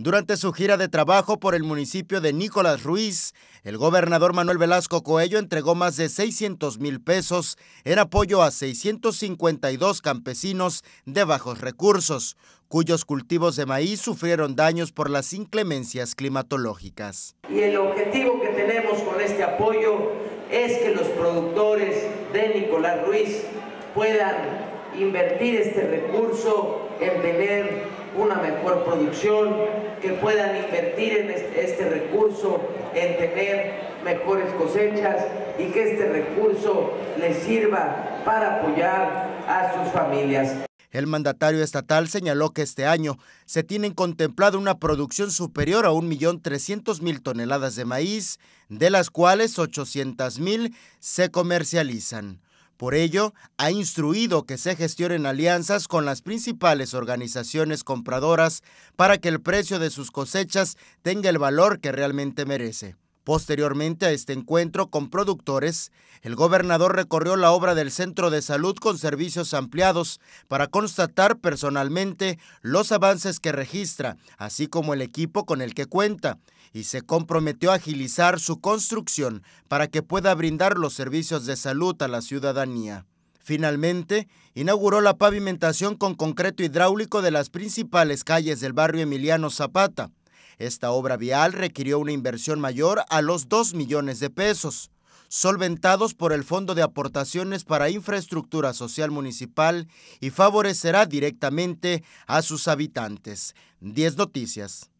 Durante su gira de trabajo por el municipio de Nicolás Ruiz, el gobernador Manuel Velasco Coello entregó más de 600 mil pesos en apoyo a 652 campesinos de bajos recursos, cuyos cultivos de maíz sufrieron daños por las inclemencias climatológicas. Y el objetivo que tenemos con este apoyo es que los productores de Nicolás Ruiz puedan invertir este recurso en tener una mejor producción, que puedan invertir en este, recurso, en tener mejores cosechas y que este recurso les sirva para apoyar a sus familias. El mandatario estatal señaló que este año se tiene contemplada una producción superior a 1.300.000 toneladas de maíz, de las cuales 800.000 se comercializan. Por ello, ha instruido que se gestionen alianzas con las principales organizaciones compradoras para que el precio de sus cosechas tenga el valor que realmente merece. Posteriormente a este encuentro con productores, el gobernador recorrió la obra del centro de salud con servicios ampliados para constatar personalmente los avances que registra, así como el equipo con el que cuenta, y se comprometió a agilizar su construcción para que pueda brindar los servicios de salud a la ciudadanía. Finalmente, inauguró la pavimentación con concreto hidráulico de las principales calles del barrio Emiliano Zapata, esta obra vial requirió una inversión mayor a los 2 millones de pesos, solventados por el Fondo de Aportaciones para Infraestructura Social Municipal y favorecerá directamente a sus habitantes. 10 Noticias.